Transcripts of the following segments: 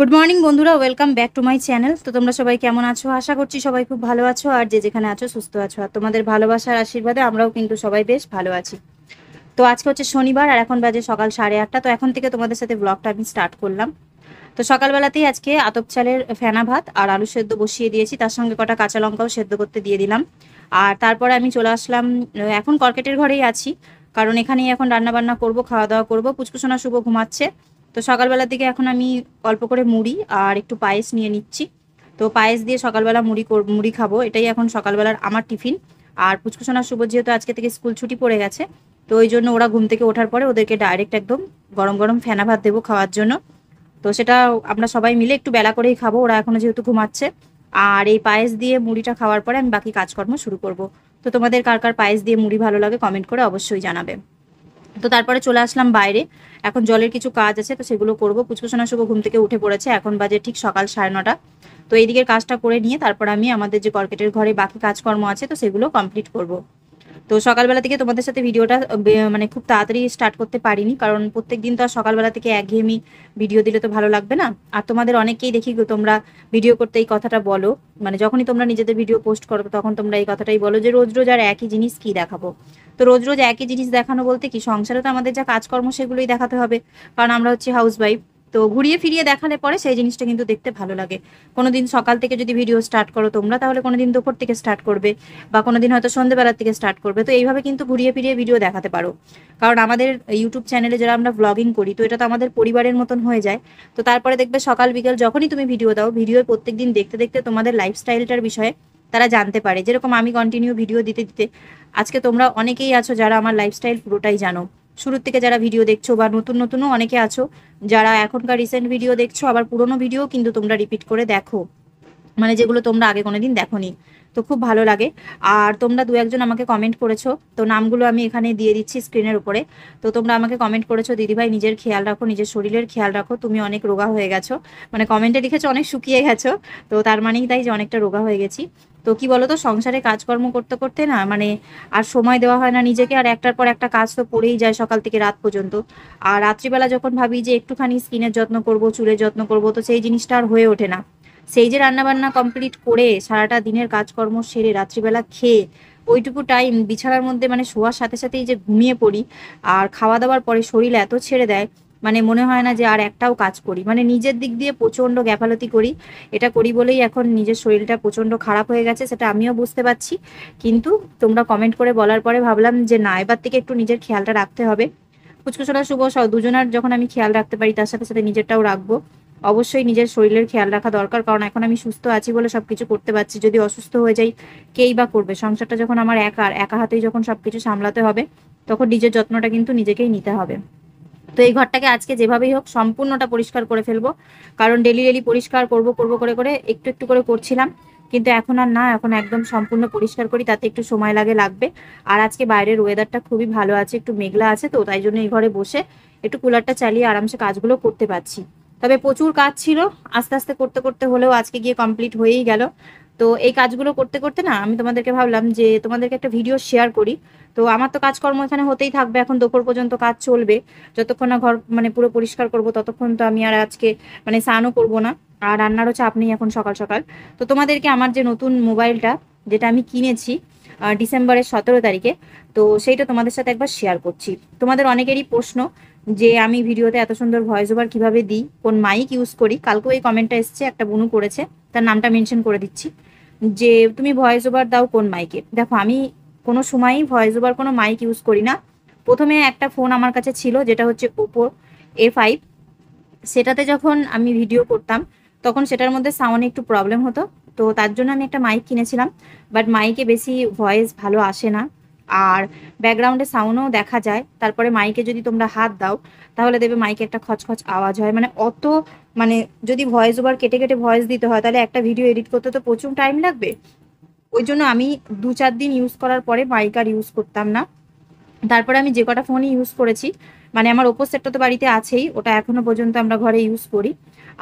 Good morning বন্ধুরা welcome back to my channel তো তোমরা সবাই কেমন আছো আশা করছি সবাই খুব ভালো আছো আর যে যেখানে আছো সুস্থ আছো আর তোমাদের ভালোবাসার আশীর্বাদে আমরাও কিন্তু সবাই বেশ ভালো আছি তো আজকে হচ্ছে শনিবার আর এখন বাজে সকাল সাড়ে আটটা তো এখন থেকে তোমাদের সাথে ব্লগটা আমি স্টার্ট করলাম তো সকালবেলাতেই আজকে আতপ চালের ফেনা ভাত আর আলু সেদ্ধ বসিয়ে দিয়েছি তার সঙ্গে কটা কাঁচা লঙ্কাও সেদ্ধ করতে দিয়ে দিলাম আর তারপরে আমি চলে আসলাম এখন কর্কেটের ঘরেই আছি কারণ এখানেই এখন রান্না বান্না খাওয়া দাওয়া করবো পুচকুসোনা শুভ ঘুমাচ্ছে তো সকালবেলার দিকে এখন আমি অল্প করে মুড়ি আর একটু পায়েস নিয়ে নিচ্ছি তো পায়েস দিয়ে সকালবেলা মুড়ি মুড়ি খাবো এটাই এখন সকালবেলার আমার টিফিন আর পুচকুসোনা শুভ যেহেতু আজকে থেকে স্কুল ছুটি পড়ে গেছে তো ওই জন্য ওরা ঘুম থেকে ওঠার পরে ওদেরকে ডাইরেক্ট একদম গরম গরম ফেনা ভাত দেবো খাওয়ার জন্য তো সেটা আমরা সবাই মিলে একটু বেলা করেই খাবো ওরা এখনও যেহেতু ঘুমাচ্ছে আর এই পায়েস দিয়ে মুড়িটা খাওয়ার পরে আমি বাকি কাজকর্ম শুরু করব তো তোমাদের কার কার পায়েস দিয়ে মুড়ি ভালো লাগে কমেন্ট করে অবশ্যই জানাবে তো তারপরে চলে আসলাম বাইরে এখন জলের কিছু কাজ আছে তো সেগুলো করবো পুচকুসোনা শুভ ঘুম থেকে উঠে পড়েছে এখন বাজে ঠিক সকাল সাড়ে নটা তো এইদিকের কাজটা করে নিয়ে তারপর আমি আমাদের যে কর্কেটের ঘরে বাকি কাজকর্ম আছে তো সেগুলো কমপ্লিট করবো তো সকালবেলা থেকে তোমাদের সাথে ভিডিওটা মানে খুব তাড়াতাড়ি স্টার্ট করতে পারিনি কারণ প্রত্যেক দিন তো আর সকালবেলা থেকে একঘেয়েমি ভিডিও দিলে তো ভালো লাগবে না আর তোমাদের অনেকেই দেখি তোমরা ভিডিও করতে এই কথাটা বলো মানে যখনই তোমরা নিজেদের ভিডিও পোস্ট করো তখন তোমরা এই কথাটাই বলো যে রোজ রোজ আর একই জিনিস কি দেখাবো তো রোজ রোজ একই জিনিস দেখানো বলতে কি সংসারে তো আমাদের যা কাজকর্ম সেগুলোই দেখাতে হবে কারণ আমরা হচ্ছে হাউস ওয়াইফ তো ঘুরিয়ে ফিরিয়ে দেখালে পরে সেই জিনিসটা কিন্তু দেখতে ভালো লাগে কোনোদিন সকাল থেকে যদি ভিডিও স্টার্ট করো তোমরা তাহলে কোনোদিন দুপুর থেকে স্টার্ট করবে বা কোনোদিন হয়তো সন্ধ্যেবেলার থেকে স্টার্ট করবে তো এইভাবে কিন্তু ঘুরিয়ে ফিরিয়ে ভিডিও দেখাতে পারো কারণ আমাদের ইউটিউব চ্যানেলে যারা আমরা ব্লগিং করি তো এটা তো আমাদের পরিবারের মতন হয়ে যায় তো তারপরে দেখবে সকাল বিকাল যখনই তুমি ভিডিও দাও ভিডিও প্রত্যেক দিন দেখতে দেখতে তোমাদের লাইফস্টাইলটার বিষয়ে তারা জানতে পারে যেরকম আমি কন্টিনিউ ভিডিও দিতে দিতে আজকে তোমরা অনেকেই আছো যারা আমার লাইফস্টাইল পুরোটাই জানো শুরুর থেকে যারা ভিডিও দেখছো বা নতুন নতুনও অনেকে আছো যারা এখনকার রিসেন্ট ভিডিও দেখছো আবার পুরনো ভিডিও কিন্তু তোমরা রিপিট করে দেখো মানে যেগুলো তোমরা আগে কোনোদিন দেখো তো খুব ভালো লাগে আর তোমরা দু একজন আমাকে কমেন্ট করেছো তো নামগুলো আমি এখানে দিয়ে দিচ্ছি স্ক্রিনের উপরে তো তোমরা আমাকে কমেন্ট করেছো দিদিভাই নিজের খেয়াল রাখো নিজের শরীরের খেয়াল রাখো তুমি অনেক রোগা হয়ে গেছো মানে কমেন্টে লিখেছো অনেক শুকিয়ে গেছো তো তার মানেই তাই যে অনেকটা রোগা হয়ে গেছি তো কি বলতো সংসারে কাজকর্ম করতে করতে না মানে আর সময় দেওয়া হয় না নিজেকে আর একটার পর একটা কাজ তো পড়েই যায় সকাল থেকে রাত পর্যন্ত আর রাত্রিবেলা যখন ভাবি যে একটুখানি স্কিনের যত্ন করব চুলের যত্ন করব তো সেই জিনিসটা আর হয়ে ওঠে না সেই যে রান্নাবান্না কমপ্লিট করে সারাটা দিনের কাজকর্ম সেরে রাত্রিবেলা খেয়ে ওইটুকু টাইম বিছানার মধ্যে মানে শোয়ার সাথে সাথেই যে ঘুমিয়ে পড়ি আর খাওয়া দাওয়ার পরে শরীর এত ছেড়ে দেয় মানে মনে হয় না যে আর একটাও কাজ করি মানে নিজের দিক দিয়ে প্রচণ্ড গ্যাফালতি করি এটা করি বলেই এখন নিজের শরীরটা প্রচণ্ড খারাপ হয়ে গেছে সেটা আমিও বুঝতে পারছি কিন্তু তোমরা কমেন্ট করে বলার পরে ভাবলাম যে না এবার থেকে একটু নিজের খেয়ালটা রাখতে হবে ফুচকুচোড়া শুভ দুজনার যখন আমি খেয়াল রাখতে পারি তার সাথে সাথে নিজেরটাও রাখবো অবশ্যই নিজের শরীরের খেয়াল রাখা দরকার কারণ এখন আমি সুস্থ আছি বলে সব কিছু করতে পারছি যদি অসুস্থ হয়ে যাই কেই বা করবে সংসারটা যখন আমার একার একা হাতেই যখন সব কিছু সামলাতে হবে তখন নিজের যত্নটা কিন্তু নিজেকেই নিতে হবে তো এই ঘরটাকে আজকে যেভাবেই হোক সম্পূর্ণটা পরিষ্কার করে ফেলবো কারণ ডেলি ডেলি পরিষ্কার করব করব করে করে একটু একটু করে করছিলাম কিন্তু এখন আর না এখন একদম সম্পূর্ণ পরিষ্কার করি তাতে একটু সময় লাগে লাগবে আর আজকে বাইরের ওয়েদারটা খুবই ভালো আছে একটু মেঘলা আছে তো তাই জন্য এই ঘরে বসে একটু কুলারটা চালিয়ে আরামসে কাজগুলো করতে পারছি তবে প্রচুর কাজ ছিল আস্তে আস্তে করতে করতে হলেও আজকে গিয়ে কমপ্লিট হয়েই গেল তো এই কাজগুলো করতে করতে না আমি তোমাদেরকে ভাবলাম যে তোমাদেরকে একটা ভিডিও শেয়ার করি তো আমার তো কাজকর্ম এখানে হতেই থাকবে এখন দুপুর পর্যন্ত কাজ চলবে যতক্ষণ না ঘর মানে পুরো পরিষ্কার করব ততক্ষণ তো আমি আর আজকে মানে স্নানও করব না আর রান্নারও চাপ নেই এখন সকাল সকাল তো তোমাদেরকে আমার যে নতুন মোবাইলটা যেটা আমি কিনেছি ডিসেম্বরের সতেরো তারিখে তো সেইটা তোমাদের সাথে একবার শেয়ার করছি তোমাদের অনেকেরই প্রশ্ন যে আমি ভিডিওতে এত সুন্দর ভয়েস ওভার কীভাবে দিই কোন মাইক ইউজ করি কালকেও এই কমেন্টটা এসছে একটা বুনু করেছে তার নামটা মেনশন করে দিচ্ছি যে তুমি ভয়েস ওভার দাও কোন মাইকে দেখো আমি কোনো সময়ই ভয়েস ওভার কোনো মাইক ইউজ করি না প্রথমে একটা ফোন আমার কাছে ছিল যেটা হচ্ছে ওপো এ ফাইভ সেটাতে যখন আমি ভিডিও করতাম তখন সেটার মধ্যে সাউন্ডে একটু প্রবলেম হতো তো তার জন্য আমি একটা মাইক কিনেছিলাম বাট মাইকে বেশি ভয়েস ভালো আসে না আর ব্যাকগ্রাউন্ডে সাউন্ডও দেখা যায় তারপরে মাইকে যদি তোমরা হাত দাও তাহলে দেবে মাইকে একটা খচখচ আওয়াজ হয় মানে অত মানে যদি ভয়েস ওভার কেটে কেটে ভয়েস দিতে হয় তাহলে একটা ভিডিও এডিট করতে তো প্রচুর টাইম লাগবে ওই জন্য আমি দু চার দিন ইউজ করার পরে মাইক আর ইউজ করতাম না তারপরে আমি যে কটা ফোনই ইউজ করেছি মানে আমার ওপো সেটটা তো বাড়িতে আছেই ওটা এখনো পর্যন্ত আমরা ঘরে ইউজ করি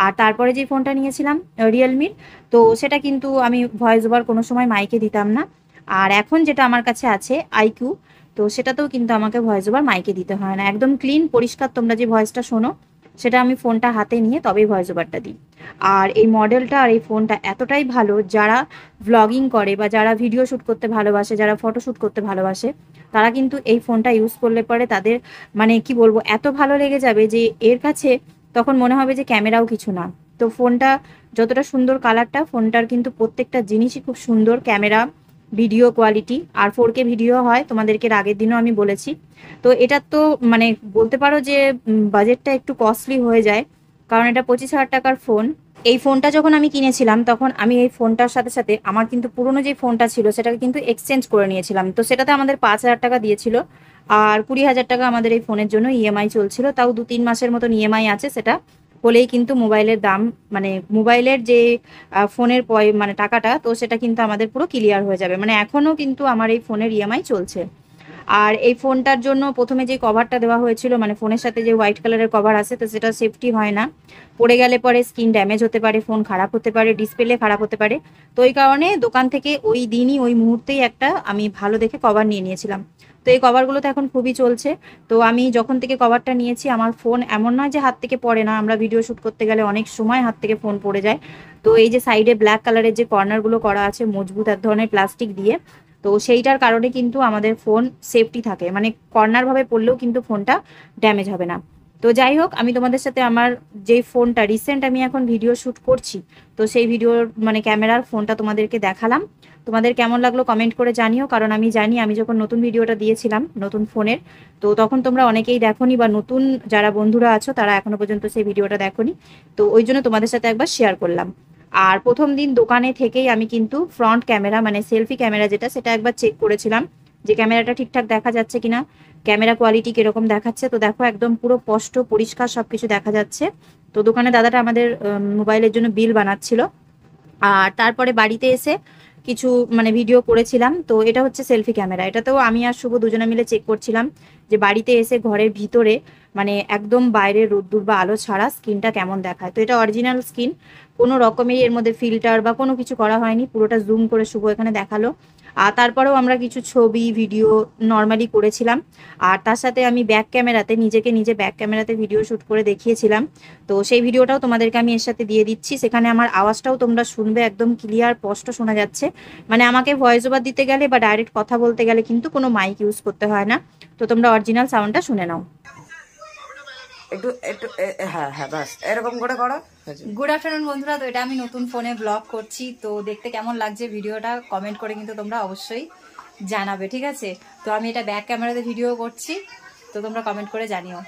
আর তারপরে যে ফোনটা নিয়েছিলাম রিয়েলমির তো সেটা কিন্তু আমি ভয়েস ওভার কোনো সময় মাইকে দিতাম না আর এখন যেটা আমার কাছে আছে আইকিউ তো সেটাতেও কিন্তু আমাকে ভয়েস ওভার মাইকে দিতে হয় না একদম ক্লিন পরিষ্কার তোমরা যে ভয়েসটা শোনো সেটা আমি ফোনটা হাতে নিয়ে তবেই ভয়েস ওভারটা দিই আর এই মডেলটা আর এই ফোনটা এতটাই ভালো যারা ভ্লগিং করে বা যারা ভিডিও শ্যুট করতে ভালোবাসে যারা ফটো শ্যুট করতে ভালোবাসে তারা কিন্তু এই ফোনটা ইউজ করলে পরে তাদের মানে কি বলবো এত ভালো লেগে যাবে যে এর কাছে তখন মনে হবে যে ক্যামেরাও কিছু না তো ফোনটা যতটা সুন্দর কালারটা ফোনটার কিন্তু প্রত্যেকটা জিনিসই খুব সুন্দর ক্যামেরা ভিডিও কোয়ালিটি আর ফোর কে ভিডিও হয় তোমাদেরকে আগের দিনও আমি বলেছি তো এটা তো মানে বলতে পারো যে বাজেটটা একটু কস্টলি হয়ে যায় কারণ এটা পঁচিশ হাজার টাকার ফোন এই ফোনটা যখন আমি কিনেছিলাম তখন আমি এই ফোনটার সাথে সাথে আমার কিন্তু পুরনো যে ফোনটা ছিল সেটাকে কিন্তু এক্সচেঞ্জ করে নিয়েছিলাম তো সেটাতে আমাদের পাঁচ হাজার টাকা দিয়েছিল আর কুড়ি হাজার টাকা আমাদের এই ফোনের জন্য ইএমআই e চলছিল তাও দু তিন মাসের মতন ইএমআই e আছে সেটা হলেই কিন্তু মোবাইলের দাম মানে মোবাইলের যে ফোনের পয় মানে টাকাটা তো সেটা কিন্তু আমাদের পুরো ক্লিয়ার হয়ে যাবে মানে এখনও কিন্তু আমার এই ফোনের ইএমআই e চলছে আর এই ফোনটার জন্য প্রথমে যে কভারটা দেওয়া হয়েছিল মানে ফোনের সাথে যে হোয়াইট কালারের কভার আছে তো সেটা সেফটি হয় না পড়ে গেলে পরে স্কিন ড্যামেজ হতে পারে ফোন খারাপ হতে পারে ডিসপ্লে খারাপ হতে পারে তো ওই কারণে দোকান থেকে ওই দিনই ওই মুহূর্তেই একটা আমি ভালো দেখে কভার নিয়ে নিয়েছিলাম তো এই কভারগুলো তো এখন খুবই চলছে তো আমি যখন থেকে কভারটা নিয়েছি আমার ফোন এমন নয় যে হাত থেকে পড়ে না আমরা ভিডিও শ্যুট করতে গেলে অনেক সময় হাত থেকে ফোন পড়ে যায় তো এই যে সাইডে ব্ল্যাক কালারের যে কর্নারগুলো করা আছে মজবুত এক ধরনের প্লাস্টিক দিয়ে তো সেইটার কারণে কিন্তু আমাদের ফোন সেফটি থাকে মানে কর্নারভাবে পড়লেও কিন্তু ফোনটা ড্যামেজ হবে না তো যাই হোক আমি তোমাদের সাথে আমার যেই ফোনটা রিসেন্ট আমি এখন ভিডিও শ্যুট করছি তো সেই ভিডিওর মানে ক্যামেরার ফোনটা তোমাদেরকে দেখালাম তোমাদের কেমন লাগলো কমেন্ট করে জানিও কারণ আমি জানি আমি যখন নতুন ভিডিওটা দিয়েছিলাম নতুন ফোনের তো তখন তোমরা অনেকেই দেখোনি বা নতুন যারা বন্ধুরা আছো তারা এখনো পর্যন্ত সেই ভিডিওটা দেখোনি তো ওই জন্য তোমাদের সাথে একবার শেয়ার করলাম আর প্রথম দিন দোকানে থেকেই আমি কিন্তু ফ্রন্ট ক্যামেরা মানে সেলফি ক্যামেরা যেটা সেটা একবার চেক করেছিলাম যে ক্যামেরাটা ঠিকঠাক দেখা যাচ্ছে কিনা ক্যামেরা কোয়ালিটি কিরকম দেখাচ্ছে তো দেখো একদম পুরো স্পষ্ট পরিষ্কার সব কিছু দেখা যাচ্ছে তো দোকানে দাদাটা আমাদের মোবাইলের জন্য বিল বানাচ্ছিল আর তারপরে বাড়িতে এসে কিছু মানে ভিডিও করেছিলাম তো এটা হচ্ছে সেলফি ক্যামেরা এটাতেও আমি আর শুভ দুজনে মিলে চেক করছিলাম যে বাড়িতে এসে ঘরের ভিতরে মানে একদম বাইরে রোদ্দুর বা আলো ছাড়া স্কিনটা কেমন দেখায় তো এটা অরিজিনাল স্কিন কোনো রকমেরই এর মধ্যে ফিল্টার বা কোনো কিছু করা হয়নি পুরোটা জুম করে শুভ এখানে দেখালো আর তারপরেও আমরা কিছু ছবি ভিডিও নর্মালি করেছিলাম আর তার সাথে আমি ব্যাক ক্যামেরাতে নিজেকে নিজে ব্যাক ক্যামেরাতে ভিডিও শ্যুট করে দেখিয়েছিলাম তো সেই ভিডিওটাও তোমাদেরকে আমি এর সাথে দিয়ে দিচ্ছি সেখানে আমার আওয়াজটাও তোমরা শুনবে একদম ক্লিয়ার স্পষ্ট শোনা যাচ্ছে মানে আমাকে ভয়েস ওভার দিতে গেলে বা ডাইরেক্ট কথা বলতে গেলে কিন্তু কোনো মাইক ইউজ করতে হয় না তো তোমরা অরিজিনাল সাউন্ডটা শুনে নাও একটু একটু হ্যাঁ হ্যাঁ বাস এরকম করে করো গুড আফটারনুন বন্ধুরা তো এটা আমি নতুন ফোনে ব্লগ করছি তো দেখতে কেমন লাগছে ভিডিওটা কমেন্ট করে কিন্তু তোমরা অবশ্যই জানাবে ঠিক আছে তো আমি এটা ব্যাক ক্যামেরাতে ভিডিও করছি তো তোমরা কমেন্ট করে জানিও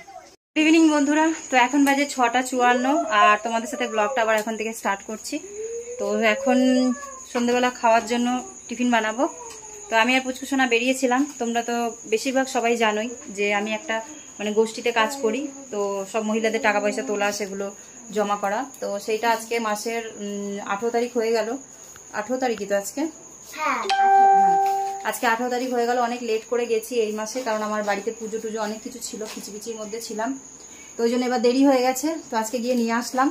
গুড ইভিনিং বন্ধুরা তো এখন বাজে ছটা চুয়ান্ন আর তোমাদের সাথে ব্লগটা আবার এখন থেকে স্টার্ট করছি তো এখন সন্ধেবেলা খাওয়ার জন্য টিফিন বানাবো তো আমি আর পুচকুসোনা বেরিয়েছিলাম তোমরা তো বেশিরভাগ সবাই জানোই যে আমি একটা মানে গোষ্ঠীতে কাজ করি তো সব মহিলাদের টাকা পয়সা তোলা সেগুলো জমা করা তো সেইটা আজকে মাসের আঠেরো তারিখ হয়ে গেল আঠেরো তারিখই তো আজকে হ্যাঁ, হ্যাঁ। আজকে আঠেরো তারিখ হয়ে গেল অনেক লেট করে গেছি এই মাসে কারণ আমার বাড়িতে পুজো টুজো অনেক কিছু ছিল খিচিপিচির মধ্যে ছিলাম তো ওই জন্য এবার দেরি হয়ে গেছে তো আজকে গিয়ে নিয়ে আসলাম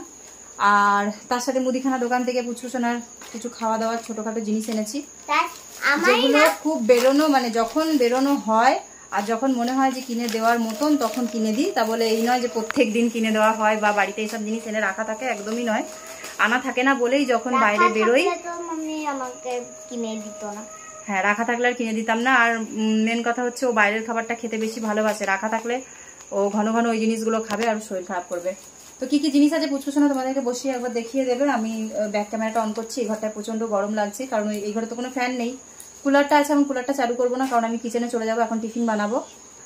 আর তার সাথে মুদিখানা দোকান থেকে পুচু সোনার কিছু খাওয়া দাওয়ার ছোটখাটো জিনিস এনেছি যেগুলো খুব বেরোনো মানে যখন বেরোনো হয় আর যখন মনে হয় যে কিনে দেওয়ার মতন তখন কিনে দিই তা বলে এই নয় যে প্রত্যেক দিন কিনে দেওয়া হয় বা বাড়িতে এইসব জিনিস এনে রাখা থাকে একদমই নয় আনা থাকে না বলেই যখন বাইরে বেরোই কিনে দিত না হ্যাঁ রাখা থাকলে আর কিনে দিতাম না আর মেন কথা হচ্ছে ও বাইরের খাবারটা খেতে বেশি ভালোবাসে রাখা থাকলে ও ঘন ঘন ওই জিনিসগুলো খাবে আর শরীর খারাপ করবে তো কি কি জিনিস আছে শোনা তোমাদেরকে বসিয়ে একবার দেখিয়ে দেবে আমি ব্যাক ক্যামেরাটা অন করছি এই ঘরটায় প্রচণ্ড গরম লাগছে কারণ এই ঘরে তো কোনো ফ্যান নেই কুলারটা আছে আমি কুলারটা চালু করবো না কারণ আমি কিচেনে চলে যাবো এখন টিফিন বানাবো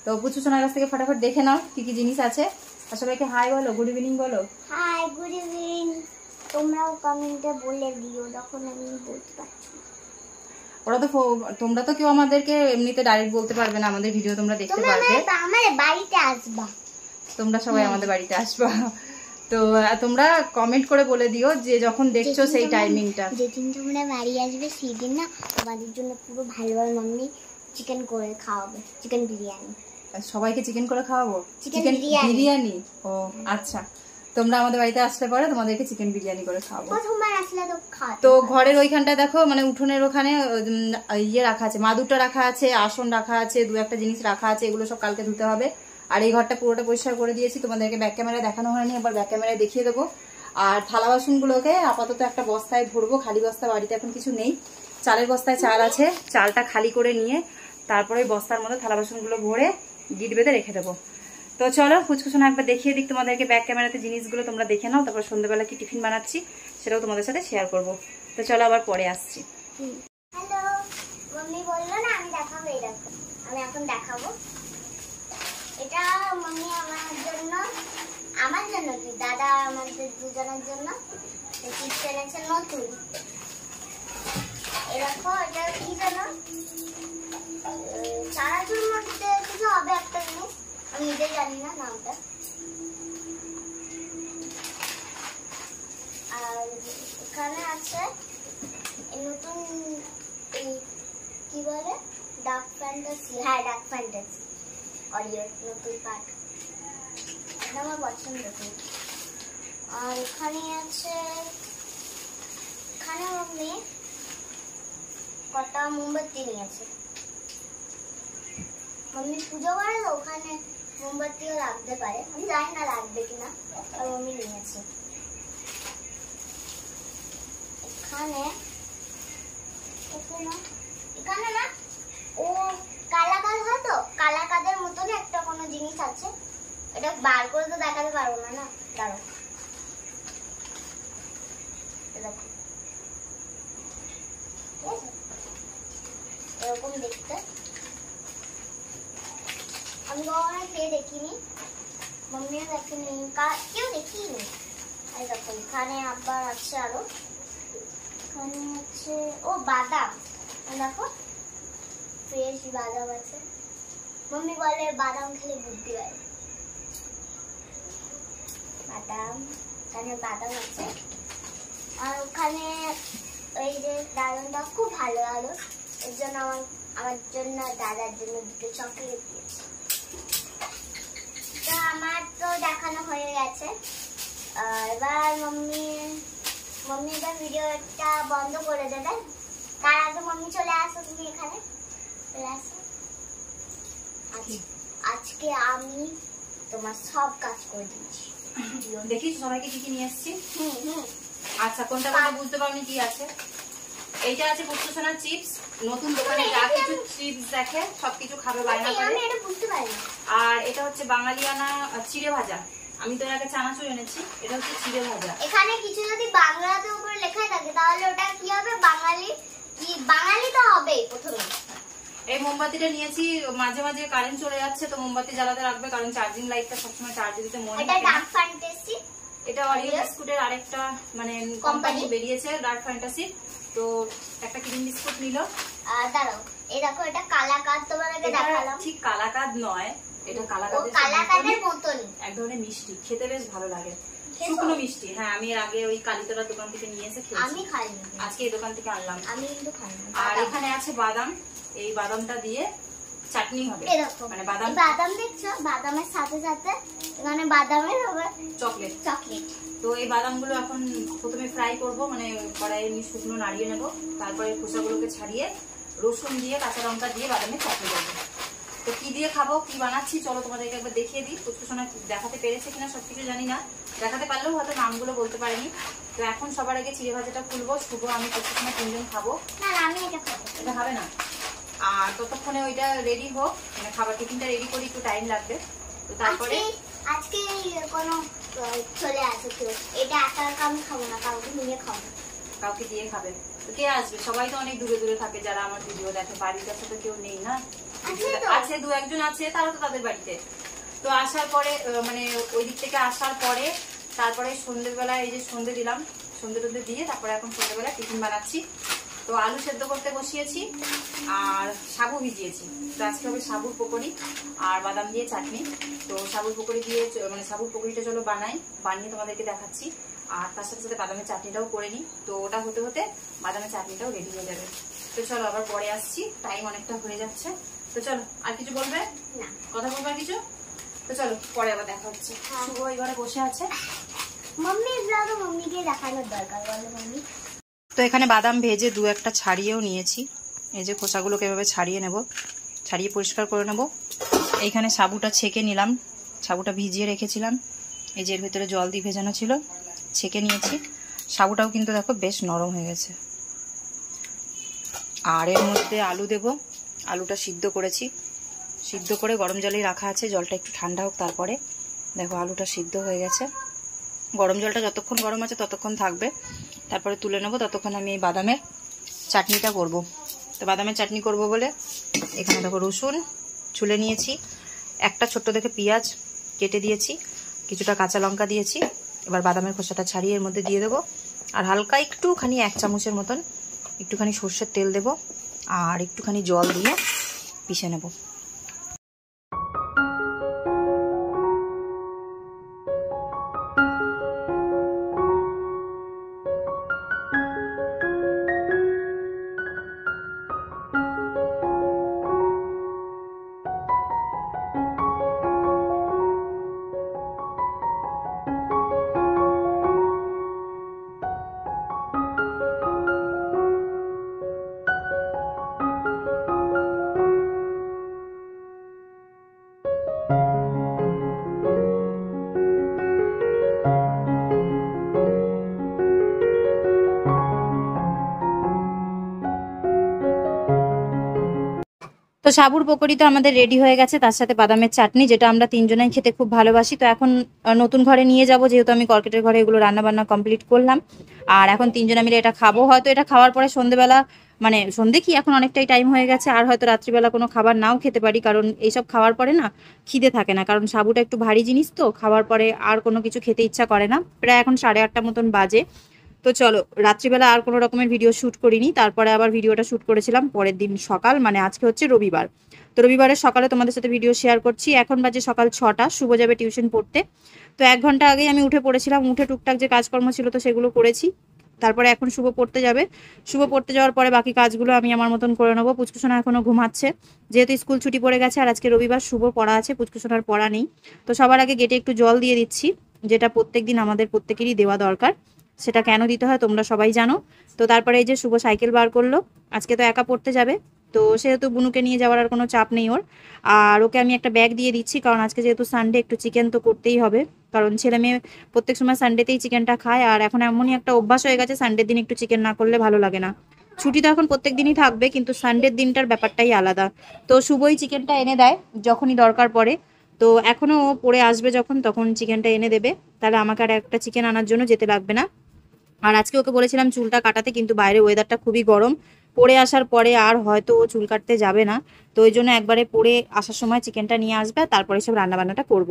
তো পুচু সোনার কাছ থেকে ফটাফট দেখে নাও কি কি জিনিস আছে আর সবাইকে হাই বলো গুড ইভিনিং বলো হাই গুড ইভিনিং তোমরাও কমেন্টে বলে দিও যখন আমি বলতে পারছি ওরা তো তোমরা তো কেউ আমাদেরকে এমনিতে ডাইরেক্ট বলতে পারবে না আমাদের ভিডিও তোমরা দেখতে পারবে তোমরা আমাদের বাড়িতে আসবা তোমরা সবাই আমাদের বাড়িতে আসবা তো তোমরা কমেন্ট করে বলে দিও যে যখন দেখছো সেই টাইমিংটা যেদিন তোমরা বাড়ি আসবে সেদিন না তোমাদের জন্য পুরো ভালোভাবে মাম্মি চিকেন করে খাওয়াবে চিকেন বিরিয়ানি সবাইকে চিকেন করে খাওয়াবো চিকেন বিরিয়ানি ও আচ্ছা তোমরা আমাদের বাড়িতে আসতে পারো তোমাদেরকে চিকেন বিরিয়ানি করে খাওয়াবো তো ঘরের ওইখানটা দেখো মানে উঠোনের ওখানে ইয়ে রাখা আছে মাদুরটা রাখা আছে আসন রাখা আছে দু একটা জিনিস রাখা আছে এগুলো সব কালকে ধুতে হবে আর এই ঘরটা পুরোটা পরিষ্কার করে দিয়েছি তোমাদেরকে ব্যাক ক্যামেরায় দেখানো হয়নি আবার ব্যাক ক্যামেরায় দেখিয়ে দেবো আর থালা বাসনগুলোকে আপাতত একটা বস্তায় ভরবো খালি বস্তা বাড়িতে এখন কিছু নেই চালের বস্তায় চাল আছে চালটা খালি করে নিয়ে তারপরে বস্তার মধ্যে থালা বাসনগুলো ভরে গিট বেঁধে রেখে দেবো তো চলো ফুচকুচুন একবার দেখিয়ে দিক তোমাদেরকে ব্যাক ক্যামেরাতে জিনিসগুলো তোমরা দেখে নাও তারপর সন্ধ্যেবেলা কি টিফিন বানাচ্ছি সেটাও তোমাদের সাথে শেয়ার করব তো চলো আবার পরে আসছি হ্যালো মম্মি বললো না আমি দেখাবো এরকম আমি এখন দেখাবো আমার জন্য আমার জন্য দাদা আমাদের দুজনের জন্য চিপস এনেছে নতুন এরকম এটা কি জানো চানাচুর মধ্যে হবে একটা জিনিস নিজে জানি না নামটা আর এখানে আছে নতুন এই কি বলে ডাক ফ্যান্টাসি হ্যাঁ ডাক ফ্যান্টাসি অডিওর নতুন পার্ট এটা আমার পছন্দ খুব আর এখানে আছে এখানে আমার কটা মোমবাতি নিয়েছে মম্মি পুজো করে তো ওখানে মোমবাতিও লাগতে পারে আমি জানি না লাগবে কিনা তবে মম্মি নিয়েছে এখানে এখানে না ও কালাকাল হয় তো কালাকাল কোনো জিনিস আছে এটা বার করে তো দেখাতে পারবো না না দাঁড়ো এরকম দেখতে আমি কখনো খেয়ে দেখিনি মম্মিও দেখেনি কেউ দেখিনি এই দেখো এখানে আবার আছে আরো এখানে হচ্ছে ও বাদাম দেখো ফ্রেশ বাদাম আছে মম্মি বলে বাদাম খেলে বুদ্ধি হয় বাদাম ওখানে বাদাম আছে আর ওখানে ওই যে দাদনটা খুব ভালো হলো এর জন্য আমার আমার জন্য দাদার জন্য দুটো চকলেট দিয়েছে তো আমার তো দেখানো হয়ে গেছে এবার মম্মি মম্মি ভিডিওটা বন্ধ করে দেবেন তার আগে মম্মি চলে আসো তুমি এখানে চলে আসো আচ্ছা, আজকে আমি তোমার সব কাজ করে দিচ্ছি দেখিস সবাইকে কি কি নিয়ে আচ্ছা কোনটা কোনটা বুঝতে কি আছে এইটা আছে চিপস নতুন মানে দোকানে যা কিছু চিপস দেখে সবকিছু খাবে বায়না করে আর এটা হচ্ছে বাঙালিয়ানা চিড়ে ভাজা আমি তো আগে চানাচুর এনেছি এটা হচ্ছে চিড়ে ভাজা এখানে কিছু যদি বাংলাতে উপরে লেখা থাকে তাহলে ওটা কি হবে বাঙালি কি বাঙালি তো হবে প্রথমে এই মোমবাতিটা নিয়েছি মাঝে মাঝে কারেন্ট চলে যাচ্ছে তো মোমবাতি জ্বালাতে রাখবে কারণ চার্জিং লাইটটা সবসময় চার্জ দিতে মনে এটা অরিও বিস্কুটের আরেকটা মানে কোম্পানি বেরিয়েছে ডার্ক ফ্যান্টাসি তো একটা ক্রিম বিস্কুট নিল দাঁড়াও এই দেখো এটা কালাকাদ তোমার আগে দেখালাম ঠিক কালাকাদ নয় এটা কালাকাদের কালাকাদের মতন এক ধরনের মিষ্টি খেতে বেশ ভালো লাগে শুকনো মিষ্টি হ্যাঁ আমি এর আগে ওই কালীতলার দোকান থেকে নিয়ে এসে খেয়েছি আমি খাইনি আজকে এই দোকান থেকে আনলাম আমি কিন্তু খাইনি আর এখানে আছে বাদাম এই বাদামটা দিয়ে চাটনি হবে মানে বাদাম বাদাম দেখছো বাদামের সাথে সাথে মানে বাদামের হবে চকলেট চকলেট তো এই বাদামগুলো এখন প্রথমে ফ্রাই করব মানে কড়াইয়ে এমনি শুকনো নাড়িয়ে নেব তারপরে খোসাগুলোকে ছাড়িয়ে রসুন দিয়ে কাঁচা লঙ্কা দিয়ে বাদামে চাটনি দেবো তো কি দিয়ে খাবো কি বানাচ্ছি চলো তোমাদেরকে একবার দেখিয়ে দিই সময় দেখাতে পেরেছে কিনা সব কিছু জানি না দেখাতে পারলেও হয়তো নামগুলো বলতে পারিনি তো এখন সবার আগে চিড়ে ভাজাটা খুলবো শুভ আমি সময় তিনজন খাবো না আমি এটা খাবো এটা হবে না আর ততক্ষণে ওইটা রেডি হোক মানে খাবার টিফিনটা রেডি করি একটু টাইম লাগবে তো তারপরে আজকে কোনো চলে আসে কেউ এটা একা একা আমি খাবো না কাউকে নিয়ে খাবো কাউকে দিয়ে খাবে তো কে আসবে সবাই তো অনেক দূরে দূরে থাকে যারা আমার ভিডিও দেখে বাড়ির কাছে তো কেউ নেই না আছে দু একজন আছে তারা তো তাদের বাড়িতে তো আসার পরে মানে ওই দিক থেকে আসার পরে তারপরে সন্ধ্যেবেলা এই যে সন্ধ্যে দিলাম সন্ধ্যে টন্ধে দিয়ে তারপরে এখন সন্ধ্যেবেলা টিফিন বানাচ্ছি তো আলু সেদ্ধ করতে বসিয়েছি আর সাবু ভিজিয়েছি তো আজকে হবে সাবুর পকোড়ি আর বাদাম দিয়ে চাটনি তো সাবুর পকোড়ি দিয়ে মানে সাবুর পকোড়িটা চলো বানাই বানিয়ে তোমাদেরকে দেখাচ্ছি আর তার সাথে সাথে বাদামের চাটনিটাও করে নিই তো ওটা হতে হতে বাদামের চাটনিটাও রেডি হয়ে যাবে তো চলো আবার পরে আসছি টাইম অনেকটা হয়ে যাচ্ছে তো চলো আর কিছু বলবে কথা বলবে কিছু তো চলো পরে আবার দেখা হচ্ছে হ্যাঁ। শুভ এবারে বসে আছে মাম্মি দাদা মাম্মিকে দেখানোর দরকার বলো মাম্মি তো এখানে বাদাম ভেজে দু একটা ছাড়িয়েও নিয়েছি এই যে খোসাগুলোকে এভাবে ছাড়িয়ে নেব ছাড়িয়ে পরিষ্কার করে নেব এইখানে সাবুটা ছেঁকে নিলাম সাবুটা ভিজিয়ে রেখেছিলাম এই যে এর ভিতরে জল দিয়ে ভেজানো ছিল ছেঁকে নিয়েছি সাবুটাও কিন্তু দেখো বেশ নরম হয়ে গেছে আর এর মধ্যে আলু দেব আলুটা সিদ্ধ করেছি সিদ্ধ করে গরম জলেই রাখা আছে জলটা একটু ঠান্ডা হোক তারপরে দেখো আলুটা সিদ্ধ হয়ে গেছে গরম জলটা যতক্ষণ গরম আছে ততক্ষণ থাকবে তারপরে তুলে নেবো ততক্ষণ আমি এই বাদামের চাটনিটা করব। তো বাদামের চাটনি করব বলে এখানে দেখো রসুন ছুলে নিয়েছি একটা ছোট্ট দেখে পেঁয়াজ কেটে দিয়েছি কিছুটা কাঁচা লঙ্কা দিয়েছি এবার বাদামের খোসাটা ছাড়িয়ে এর মধ্যে দিয়ে দেবো আর হালকা একটুখানি এক চামচের মতন একটুখানি সর্ষের তেল দেব আর একটুখানি জল দিয়ে পিষে নেবো তো সাবুর পকোড়ি তো আমাদের রেডি হয়ে গেছে তার সাথে বাদামের চাটনি যেটা আমরা তিনজনেই খেতে খুব ভালোবাসি তো এখন নতুন ঘরে নিয়ে যাব যেহেতু আমি কর্কেটের ঘরে এগুলো রান্নাবান্না কমপ্লিট করলাম আর এখন তিনজনে মিলে এটা খাবো হয়তো এটা খাওয়ার পরে সন্ধেবেলা মানে সন্ধে কি এখন অনেকটাই টাইম হয়ে গেছে আর হয়তো রাত্রিবেলা কোনো খাবার নাও খেতে পারি কারণ এইসব খাওয়ার পরে না খিদে থাকে না কারণ সাবুটা একটু ভারী জিনিস তো খাওয়ার পরে আর কোনো কিছু খেতে ইচ্ছা করে না প্রায় এখন সাড়ে আটটা মতন বাজে তো চলো রাত্রিবেলা আর কোনো রকমের ভিডিও শ্যুট করিনি তারপরে আবার ভিডিওটা শ্যুট করেছিলাম পরের দিন সকাল মানে আজকে হচ্ছে রবিবার তো রবিবারের সকালে তোমাদের সাথে ভিডিও শেয়ার করছি এখন বাজে সকাল ছটা শুভ যাবে টিউশন পড়তে তো এক ঘন্টা আগে আমি উঠে পড়েছিলাম উঠে টুকটাক যে কাজকর্ম ছিল তো সেগুলো করেছি তারপরে এখন শুভ পড়তে যাবে শুভ পড়তে যাওয়ার পরে বাকি কাজগুলো আমি আমার মতন করে নেবো পুচকুসোনা এখনও ঘুমাচ্ছে যেহেতু স্কুল ছুটি পড়ে গেছে আর আজকে রবিবার শুভ পড়া আছে পুচকুসোনার পড়া নেই তো সবার আগে গেটে একটু জল দিয়ে দিচ্ছি যেটা প্রত্যেক দিন আমাদের প্রত্যেকেরই দেওয়া দরকার সেটা কেন দিতে হয় তোমরা সবাই জানো তো তারপরে এই যে শুভ সাইকেল বার করলো আজকে তো একা পড়তে যাবে তো সেহেতু বুনুকে নিয়ে যাওয়ার আর কোনো চাপ নেই ওর আর ওকে আমি একটা ব্যাগ দিয়ে দিচ্ছি কারণ আজকে যেহেতু সানডে একটু চিকেন তো করতেই হবে কারণ ছেলে মেয়ে প্রত্যেক সময় সানডেতেই চিকেনটা খায় আর এখন এমনই একটা অভ্যাস হয়ে গেছে সানডের দিন একটু চিকেন না করলে ভালো লাগে না ছুটি তো এখন প্রত্যেক দিনই থাকবে কিন্তু সানডের দিনটার ব্যাপারটাই আলাদা তো শুভই চিকেনটা এনে দেয় যখনই দরকার পড়ে তো এখনও পড়ে আসবে যখন তখন চিকেনটা এনে দেবে তাহলে আমাকে আর একটা চিকেন আনার জন্য যেতে লাগবে না আর আজকে ওকে বলেছিলাম চুলটা কাটাতে কিন্তু বাইরে ওয়েদারটা খুবই গরম পরে আসার পরে আর হয়তো ও চুল কাটতে যাবে না তো ওই জন্য একবারে পরে আসার সময় চিকেনটা নিয়ে আসবে তারপরে সব রান্নাবান্নাটা করব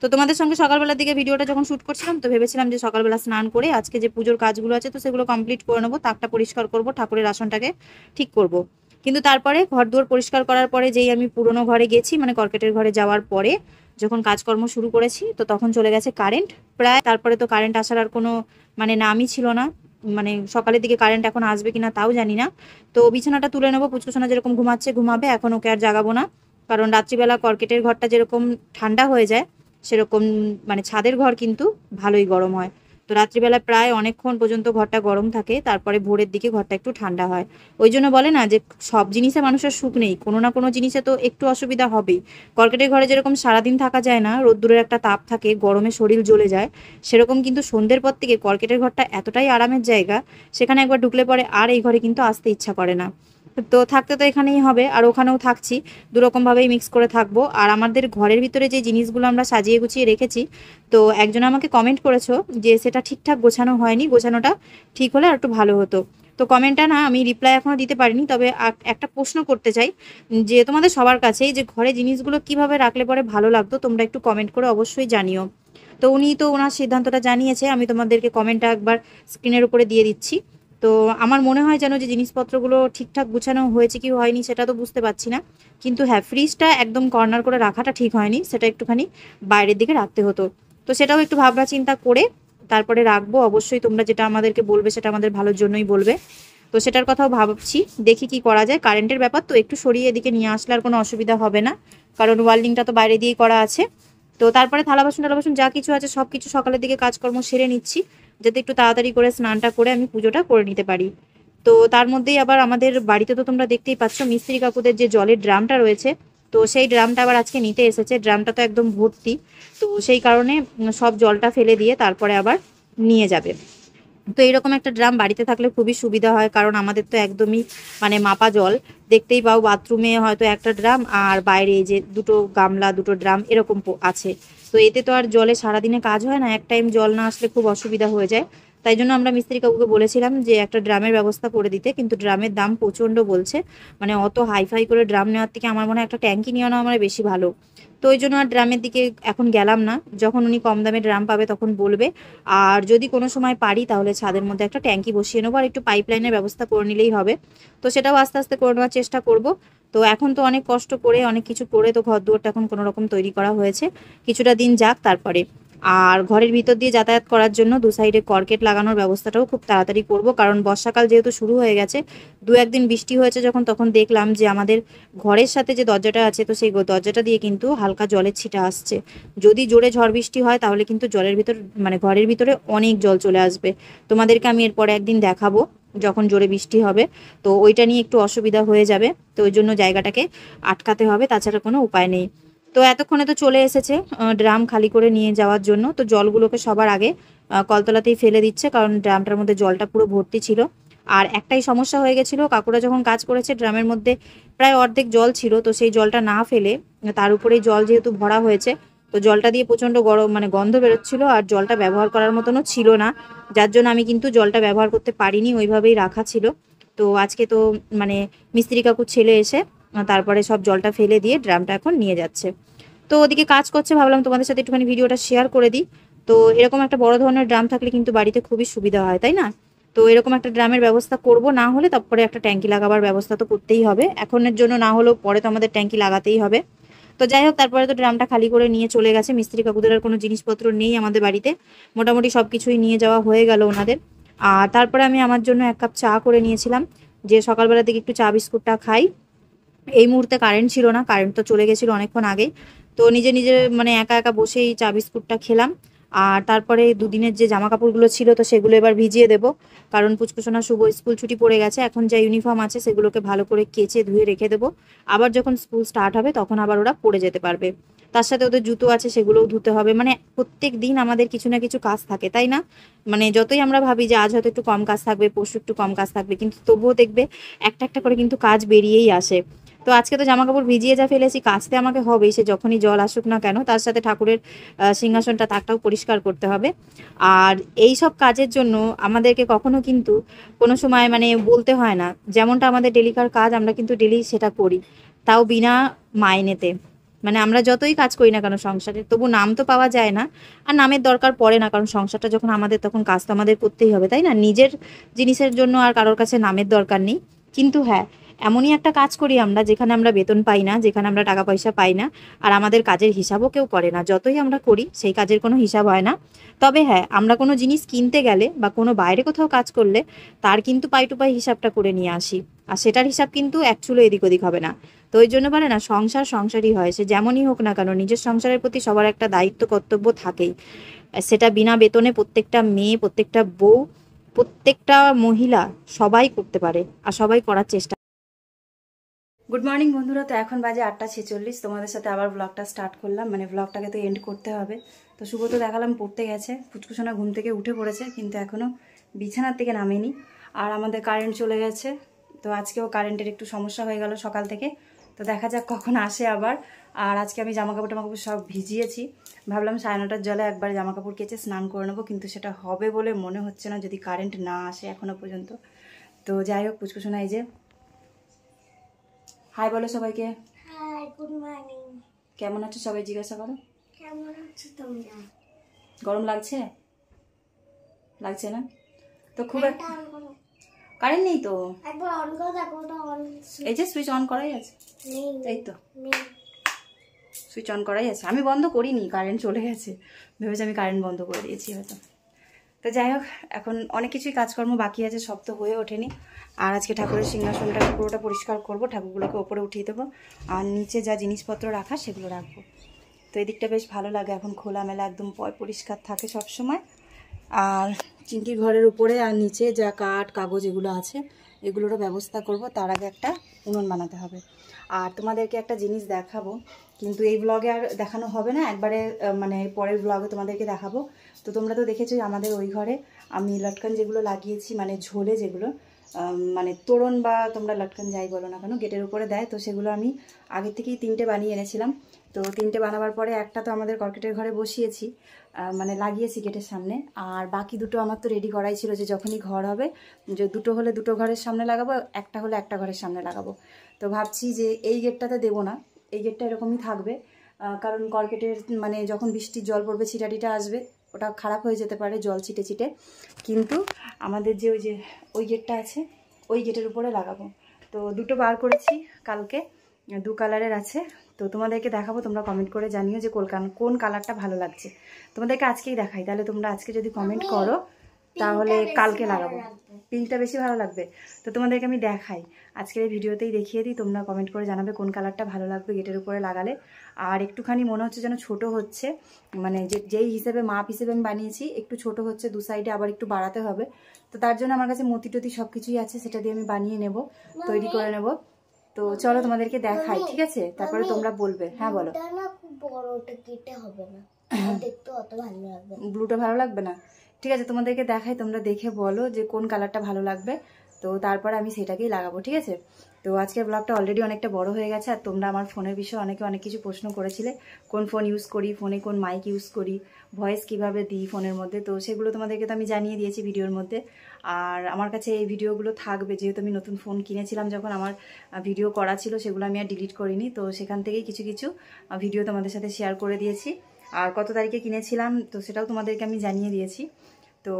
তো তোমাদের সঙ্গে সকালবেলার দিকে ভিডিওটা যখন শ্যুট করছিলাম তো ভেবেছিলাম যে সকালবেলা স্নান করে আজকে যে পুজোর কাজগুলো আছে তো সেগুলো কমপ্লিট করে নেবো তাকটা পরিষ্কার করব ঠাকুরের আসনটাকে ঠিক করব। কিন্তু তারপরে ঘর দুয়ার পরিষ্কার করার পরে যেই আমি পুরনো ঘরে গেছি মানে কর্কেটের ঘরে যাওয়ার পরে যখন কাজকর্ম শুরু করেছি তো তখন চলে গেছে কারেন্ট প্রায় তারপরে তো কারেন্ট আসার আর কোনো মানে নামই ছিল না মানে সকালের দিকে কারেন্ট এখন আসবে কিনা তাও জানি না তো বিছানাটা তুলে নেবো পুচকুছানা যেরকম ঘুমাচ্ছে ঘুমাবে এখন ওকে আর জাগাবো না কারণ রাত্রিবেলা কর্কেটের ঘরটা যেরকম ঠান্ডা হয়ে যায় সেরকম মানে ছাদের ঘর কিন্তু ভালোই গরম হয় তো রাত্রিবেলা প্রায় অনেকক্ষণ পর্যন্ত ঘরটা গরম থাকে তারপরে ভোরের দিকে ঘরটা একটু ঠান্ডা হয় ওই জন্য বলে না যে সব জিনিসে মানুষের সুখ নেই কোনো না কোনো জিনিসে তো একটু অসুবিধা হবেই কর্কেটের ঘরে যেরকম সারাদিন থাকা যায় না রোদ্দুরের একটা তাপ থাকে গরমে শরীর জ্বলে যায় সেরকম কিন্তু সন্ধ্যের পর থেকে কর্কেটের ঘরটা এতটাই আরামের জায়গা সেখানে একবার ঢুকলে পরে আর এই ঘরে কিন্তু আসতে ইচ্ছা করে না তো থাকতে তো এখানেই হবে আর ওখানেও থাকছি দুরকমভাবেই মিক্স করে থাকবো আর আমাদের ঘরের ভিতরে যে জিনিসগুলো আমরা সাজিয়ে গুছিয়ে রেখেছি তো একজন আমাকে কমেন্ট করেছো যে সেটা ঠিকঠাক গোছানো হয়নি গোছানোটা ঠিক হলে আর একটু ভালো হতো তো কমেন্টটা না আমি রিপ্লাই এখনও দিতে পারিনি তবে একটা প্রশ্ন করতে চাই যে তোমাদের সবার কাছেই যে ঘরে জিনিসগুলো কিভাবে রাখলে পরে ভালো লাগতো তোমরা একটু কমেন্ট করে অবশ্যই জানিও তো উনি তো ওনার সিদ্ধান্তটা জানিয়েছে আমি তোমাদেরকে কমেন্টটা একবার স্ক্রিনের উপরে দিয়ে দিচ্ছি তো আমার মনে হয় যেন যে জিনিসপত্রগুলো ঠিকঠাক গুছানো হয়েছে কি হয়নি সেটা তো বুঝতে পারছি না কিন্তু হ্যাঁ ফ্রিজটা একদম কর্নার করে রাখাটা ঠিক হয়নি সেটা একটুখানি বাইরের দিকে রাখতে হতো তো সেটাও একটু ভাবনা চিন্তা করে তারপরে রাখবো অবশ্যই তোমরা যেটা আমাদেরকে বলবে সেটা আমাদের ভালোর জন্যই বলবে তো সেটার কথাও ভাবছি দেখি কি করা যায় কারেন্টের ব্যাপার তো একটু সরিয়ে এদিকে নিয়ে আসলে আর কোনো অসুবিধা হবে না কারণ ওয়ার্ল্ডিংটা তো বাইরে দিয়েই করা আছে তো তারপরে থালা বাসন টালা বাসন যা কিছু আছে সব কিছু সকালের দিকে কাজকর্ম সেরে নিচ্ছি যাতে একটু তাড়াতাড়ি করে স্নানটা করে আমি পুজোটা করে নিতে পারি তো তার মধ্যেই আবার আমাদের বাড়িতে তো তোমরা দেখতেই পাচ্ছ মিস্ত্রি কাকুদের যে জলের ড্রামটা রয়েছে তো সেই ড্রামটা আবার আজকে নিতে এসেছে ড্রামটা তো একদম ভর্তি তো সেই কারণে সব জলটা ফেলে দিয়ে তারপরে আবার নিয়ে যাবে তো এইরকম একটা ড্রাম বাড়িতে থাকলে খুবই সুবিধা হয় কারণ আমাদের তো একদমই মানে মাপা জল দেখতেই পাও বাথরুমে হয়তো একটা ড্রাম আর বাইরে যে দুটো গামলা দুটো ড্রাম এরকম আছে তো এতে তো আর জলে সারাদিনে কাজ হয় না এক টাইম জল না আসলে খুব অসুবিধা হয়ে যায় তাই জন্য আমরা মিস্ত্রি কাকুকে বলেছিলাম যে একটা ড্রামের ব্যবস্থা করে দিতে কিন্তু ড্রামের দাম প্রচণ্ড বলছে মানে অত হাইফাই করে ড্রাম নেওয়ার থেকে আমার মনে হয় একটা ট্যাঙ্কি নেওয়া আমার বেশি ভালো তো ওই জন্য আর ড্রামের দিকে এখন গেলাম না যখন উনি কম দামে ড্রাম পাবে তখন বলবে আর যদি কোনো সময় পারি তাহলে ছাদের মধ্যে একটা ট্যাঙ্কি বসিয়ে নেবো আর একটু পাইপ ব্যবস্থা করে নিলেই হবে তো সেটাও আস্তে আস্তে করে নেওয়ার চেষ্টা করব তো এখন তো অনেক কষ্ট করে অনেক কিছু করে তো ঘর দুয়ারটা এখন কোনো রকম তৈরি করা হয়েছে কিছুটা দিন যাক তারপরে আর ঘরের ভিতর দিয়ে যাতায়াত করার জন্য দু সাইডে কর্কেট লাগানোর ব্যবস্থাটাও খুব তাড়াতাড়ি করব কারণ বর্ষাকাল যেহেতু শুরু হয়ে গেছে দু একদিন বৃষ্টি হয়েছে যখন তখন দেখলাম যে আমাদের ঘরের সাথে যে দরজাটা আছে তো সেই দরজাটা দিয়ে কিন্তু হালকা জলের ছিটা আসছে যদি জোরে ঝড় বৃষ্টি হয় তাহলে কিন্তু জলের ভিতর মানে ঘরের ভিতরে অনেক জল চলে আসবে তোমাদেরকে আমি এরপরে একদিন দেখাবো যখন জোরে বৃষ্টি হবে তো ওইটা নিয়ে একটু অসুবিধা হয়ে যাবে তো ওই জন্য জায়গাটাকে আটকাতে হবে তাছাড়া কোনো উপায় নেই তো এতক্ষণে তো চলে এসেছে ড্রাম খালি করে নিয়ে যাওয়ার জন্য তো জলগুলোকে সবার আগে কলতলাতেই ফেলে দিচ্ছে কারণ ড্রামটার মধ্যে জলটা পুরো ভর্তি ছিল আর একটাই সমস্যা হয়ে গেছিলো কাকুরা যখন কাজ করেছে ড্রামের মধ্যে প্রায় অর্ধেক জল ছিল তো সেই জলটা না ফেলে তার উপরেই জল যেহেতু ভরা হয়েছে তো জলটা দিয়ে প্রচণ্ড গরম মানে গন্ধ বেরোচ্ছিলো আর জলটা ব্যবহার করার মতনও ছিল না যার জন্য আমি কিন্তু জলটা ব্যবহার করতে পারিনি ওইভাবেই রাখা ছিল তো আজকে তো মানে মিস্ত্রি কাকুর ছেলে এসে তারপরে সব জলটা ফেলে দিয়ে ড্রামটা এখন নিয়ে যাচ্ছে তো ওদিকে কাজ করছে ভাবলাম তোমাদের সাথে একটুখানি ভিডিওটা শেয়ার করে দিই তো এরকম একটা বড় ধরনের ড্রাম থাকলে কিন্তু বাড়িতে খুবই সুবিধা হয় তাই না তো এরকম একটা ড্রামের ব্যবস্থা করব না হলে তারপরে একটা ট্যাঙ্কি লাগাবার ব্যবস্থা তো করতেই হবে এখনের জন্য না হলেও পরে তো আমাদের ট্যাঙ্কি লাগাতেই হবে তো যাই হোক তারপরে তো ড্রামটা খালি করে নিয়ে চলে গেছে মিস্ত্রি কাকুদের আর কোনো জিনিসপত্র নেই আমাদের বাড়িতে মোটামুটি সব কিছুই নিয়ে যাওয়া হয়ে গেল ওনাদের আর তারপরে আমি আমার জন্য এক কাপ চা করে নিয়েছিলাম যে সকালবেলা থেকে একটু চা বিস্কুটটা খাই এই মুহূর্তে কারেন্ট ছিল না কারেন্ট তো চলে গেছিলো অনেকক্ষণ আগে তো নিজে নিজে মানে একা একা বসেই চা বিস্কুটটা খেলাম আর তারপরে দুদিনের যে জামা কাপড়গুলো ছিল তো সেগুলো এবার ভিজিয়ে দেব কারণ পুচকুচনা শুভ স্কুল ছুটি পড়ে গেছে এখন যা ইউনিফর্ম আছে সেগুলোকে ভালো করে কেচে ধুয়ে রেখে দেবো আবার যখন স্কুল স্টার্ট হবে তখন আবার ওরা পড়ে যেতে পারবে তার সাথে ওদের জুতো আছে সেগুলোও ধুতে হবে মানে প্রত্যেক দিন আমাদের কিছু না কিছু কাজ থাকে তাই না মানে যতই আমরা ভাবি যে আজ হয়তো একটু কম কাজ থাকবে পরশু একটু কম কাজ থাকবে কিন্তু তবুও দেখবে একটা একটা করে কিন্তু কাজ বেরিয়েই আসে তো আজকে তো জামা কাপড় ভিজিয়ে যা ফেলেছি কাচতে আমাকে হবেই সে যখনই জল আসুক না কেন তার সাথে ঠাকুরের সিংহাসনটা তাকটাও পরিষ্কার করতে হবে আর এই সব কাজের জন্য আমাদেরকে কখনো কিন্তু কোনো সময় মানে বলতে হয় না যেমনটা আমাদের ডেলিকার কাজ আমরা কিন্তু ডেলি সেটা করি তাও বিনা মাইনেতে মানে আমরা যতই কাজ করি না কেন সংসারে তবু নাম তো পাওয়া যায় না আর নামের দরকার পড়ে না কারণ সংসারটা যখন আমাদের তখন কাজ তো আমাদের করতেই হবে তাই না নিজের জিনিসের জন্য আর কারোর কাছে নামের দরকার নেই কিন্তু হ্যাঁ এমনই একটা কাজ করি আমরা যেখানে আমরা বেতন পাই না যেখানে আমরা টাকা পয়সা পাই না আর আমাদের কাজের হিসাবও কেউ করে না যতই আমরা করি সেই কাজের কোনো হিসাব হয় না তবে হ্যাঁ আমরা কোনো জিনিস কিনতে গেলে বা কোনো বাইরে কোথাও কাজ করলে তার কিন্তু পাই টু পাই হিসাবটা করে নিয়ে আসি আর সেটার হিসাব কিন্তু একচুলো এদিক ওদিক হবে না তো ওই জন্য বলে না সংসার সংসারই হয় সে যেমনই হোক না কেন নিজের সংসারের প্রতি সবার একটা দায়িত্ব কর্তব্য থাকেই সেটা বিনা বেতনে প্রত্যেকটা মেয়ে প্রত্যেকটা বউ প্রত্যেকটা মহিলা সবাই করতে পারে আর সবাই করার চেষ্টা গুড মর্নিং বন্ধুরা তো এখন বাজে আটটা ছেচল্লিশ তোমাদের সাথে আবার ব্লগটা স্টার্ট করলাম মানে ব্লগটাকে তো এন্ড করতে হবে তো শুভ তো দেখালাম পড়তে গেছে ফুচকুসোনা ঘুম থেকে উঠে পড়েছে কিন্তু এখনও বিছানার থেকে নামেনি আর আমাদের কারেন্ট চলে গেছে তো আজকেও কারেন্টের একটু সমস্যা হয়ে গেল সকাল থেকে তো দেখা যাক কখন আসে আবার আর আজকে আমি জামাকাপড় টামাকাপড় সব ভিজিয়েছি ভাবলাম সাড়ে নটার জলে একবার জামাকাপড় কেচে স্নান করে নেবো কিন্তু সেটা হবে বলে মনে হচ্ছে না যদি কারেন্ট না আসে এখনও পর্যন্ত তো যাই হোক পুচকুসোনা এই যে হাই বলো সবাইকে হাই গুড মর্নিং কেমন আছো সবাই জিজ্ঞাসা করো কেমন আছো তোমরা গরম লাগছে লাগছে না তো খুব হ্যাঁ, একটা কারেন্ট নেই তো একবার অন করে দেখো অন এই যে সুইচ অন করাই আছে এই তো সুইচ অন করাই আছে আমি বন্ধ করিনি কারেন্ট চলে গেছে ভেবেছি আমি কারেন্ট বন্ধ করে দিয়েছি হয়তো তো যাই হোক এখন অনেক কিছুই কাজকর্ম বাকি আছে সব তো হয়ে ওঠেনি আর আজকে ঠাকুরের সিংহাসনটা পুরোটা পরিষ্কার করব ঠাকুরগুলোকে ওপরে উঠিয়ে দেবো আর নিচে যা জিনিসপত্র রাখা সেগুলো রাখবো তো এদিকটা বেশ ভালো লাগে এখন খোলামেলা একদম পরিষ্কার থাকে সব সময় আর চিংকির ঘরের উপরে আর নিচে যা কাঠ কাগজ এগুলো আছে এগুলোরও ব্যবস্থা করব তার আগে একটা উনুন বানাতে হবে আর তোমাদেরকে একটা জিনিস দেখাবো কিন্তু এই ব্লগে আর দেখানো হবে না একবারে মানে পরের ব্লগে তোমাদেরকে দেখাবো তো তোমরা তো দেখেছো আমাদের ওই ঘরে আমি লটকান যেগুলো লাগিয়েছি মানে ঝোলে যেগুলো মানে তোরণ বা তোমরা লটকান যাই বলো না কেন গেটের উপরে দেয় তো সেগুলো আমি আগে থেকেই তিনটে বানিয়ে এনেছিলাম তো তিনটে বানাবার পরে একটা তো আমাদের কর্কেটের ঘরে বসিয়েছি মানে লাগিয়েছি গেটের সামনে আর বাকি দুটো আমার তো রেডি করাই ছিল যে যখনই ঘর হবে যে দুটো হলে দুটো ঘরের সামনে লাগাবো একটা হলে একটা ঘরের সামনে লাগাবো তো ভাবছি যে এই গেটটাতে দেবো না এই গেটটা এরকমই থাকবে কারণ কর্কেটের মানে যখন বৃষ্টির জল পড়বে ছিটাটিটা আসবে ওটা খারাপ হয়ে যেতে পারে জল ছিটে ছিটে কিন্তু আমাদের যে ওই যে ওই গেটটা আছে ওই গেটের উপরে লাগাবো তো দুটো বার করেছি কালকে দু কালারের আছে তো তোমাদেরকে দেখাবো তোমরা কমেন্ট করে জানিও যে কোন কালারটা ভালো লাগছে তোমাদেরকে আজকেই দেখাই তাহলে তোমরা আজকে যদি কমেন্ট করো তাহলে কালকে লাগাবো পিঙ্কটা বেশি ভালো লাগবে তো তোমাদেরকে আমি দেখাই আজকের এই ভিডিওতেই দেখিয়ে দিই তোমরা কমেন্ট করে জানাবে কোন কালারটা ভালো লাগবে গেটের উপরে লাগালে আর একটুখানি মনে হচ্ছে যেন ছোট হচ্ছে মানে যে যেই হিসেবে মাপ হিসেবে আমি বানিয়েছি একটু ছোট হচ্ছে দু সাইডে আবার একটু বাড়াতে হবে তো তার জন্য আমার কাছে মতি টতি সব কিছুই আছে সেটা দিয়ে আমি বানিয়ে নেব তৈরি করে নেব তো চলো তোমাদেরকে দেখাই ঠিক আছে তারপরে তোমরা বলবে হ্যাঁ বলো ব্লুটা ভালো লাগবে না ঠিক আছে তোমাদেরকে দেখাই তোমরা দেখে বলো যে কোন কালারটা ভালো লাগবে তো তারপর আমি সেটাকেই লাগাবো ঠিক আছে তো আজকের ব্লগটা অলরেডি অনেকটা বড় হয়ে গেছে আর তোমরা আমার ফোনের বিষয়ে অনেকে অনেক কিছু প্রশ্ন করেছিলে কোন ফোন ইউজ করি ফোনে কোন মাইক ইউজ করি ভয়েস কিভাবে দিই ফোনের মধ্যে তো সেগুলো তোমাদেরকে তো আমি জানিয়ে দিয়েছি ভিডিওর মধ্যে আর আমার কাছে এই ভিডিওগুলো থাকবে যেহেতু আমি নতুন ফোন কিনেছিলাম যখন আমার ভিডিও করা ছিল সেগুলো আমি আর ডিলিট করিনি তো সেখান থেকেই কিছু কিছু ভিডিও তোমাদের সাথে শেয়ার করে দিয়েছি আর কত তারিখে কিনেছিলাম তো সেটাও তোমাদেরকে আমি জানিয়ে দিয়েছি তো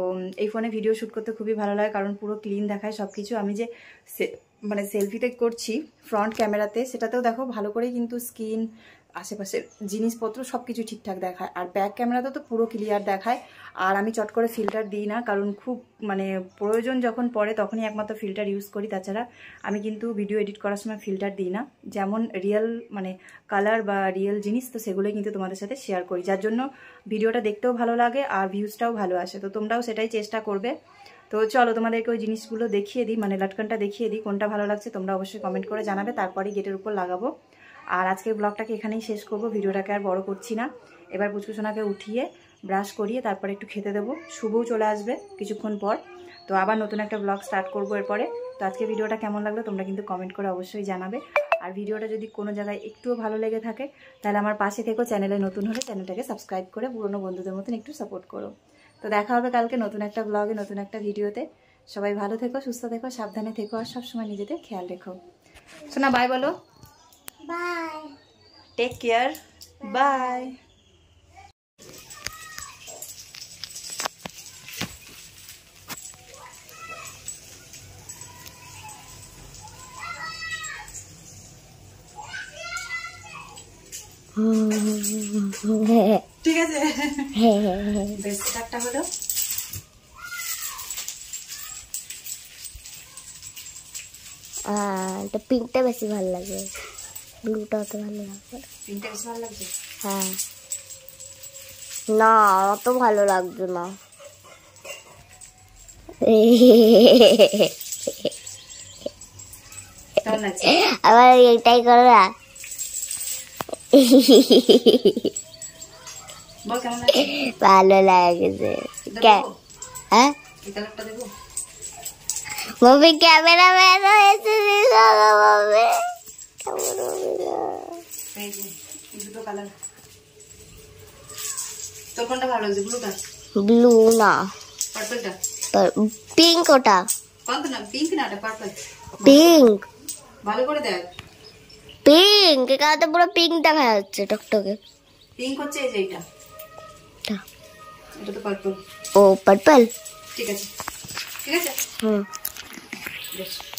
এই ফোনে ভিডিও শ্যুট করতে খুবই ভালো লাগে কারণ পুরো ক্লিন দেখায় সব কিছু আমি যে মানে সেলফিতে করছি ফ্রন্ট ক্যামেরাতে সেটাতেও দেখো ভালো করে কিন্তু স্কিন আশেপাশের জিনিসপত্র সব কিছু ঠিকঠাক দেখায় আর ব্যাক ক্যামেরাতে তো পুরো ক্লিয়ার দেখায় আর আমি চট করে ফিল্টার দিই না কারণ খুব মানে প্রয়োজন যখন পড়ে তখনই একমাত্র ফিল্টার ইউজ করি তাছাড়া আমি কিন্তু ভিডিও এডিট করার সময় ফিল্টার দিই না যেমন রিয়েল মানে কালার বা রিয়েল জিনিস তো সেগুলোই কিন্তু তোমাদের সাথে শেয়ার করি যার জন্য ভিডিওটা দেখতেও ভালো লাগে আর ভিউজটাও ভালো আসে তো তোমরাও সেটাই চেষ্টা করবে তো চলো তোমাদেরকে ওই জিনিসগুলো দেখিয়ে দিই মানে লটকানটা দেখিয়ে দিই কোনটা ভালো লাগছে তোমরা অবশ্যই কমেন্ট করে জানাবে তারপরেই গেটের উপর লাগাবো আর আজকের ব্লগটাকে এখানেই শেষ করবো ভিডিওটাকে আর বড় করছি না এবার পুচকুসোনাকে উঠিয়ে ব্রাশ করিয়ে তারপরে একটু খেতে দেবো শুভও চলে আসবে কিছুক্ষণ পর তো আবার নতুন একটা ব্লগ স্টার্ট করবো এরপরে তো আজকে ভিডিওটা কেমন লাগলো তোমরা কিন্তু কমেন্ট করে অবশ্যই জানাবে আর ভিডিওটা যদি কোনো জায়গায় একটুও ভালো লেগে থাকে তাহলে আমার পাশে থেকেও চ্যানেলে নতুন হলে চ্যানেলটাকে সাবস্ক্রাইব করে পুরনো বন্ধুদের মতন একটু সাপোর্ট করো তো দেখা হবে কালকে নতুন একটা ব্লগে নতুন একটা ভিডিওতে সবাই ভালো থেকো সুস্থ থেকো সাবধানে থেকো আর সবসময় নিজেদের খেয়াল রেখো শোনা বাই বলো বাই টেক কেয়ার বাই ঠিক আছে বেস্টারটা হলো তো পিঙ্কটা বেশি ভালো লাগে ব্লুটা অত ভালো লাগবে পিঙ্কটা বেশি ভালো হ্যাঁ না অত ভালো লাগবে না আবার এটাই করো না ভালো লাগছে হ্যাঁ? মমি ক্যামেরা ম্যান হয়েছে মমি পিঙ্ক ওটা পিঙ্ক না পিঙ্ক ভালো করে দেখ পিঙ্ক এখানে পুরো পিঙ্ক দেখা যাচ্ছে টকটকে পিঙ্ক হচ্ছে এই যে এটা তো পার্পল ও পার্পল ঠিক আছে ঠিক আছে হুম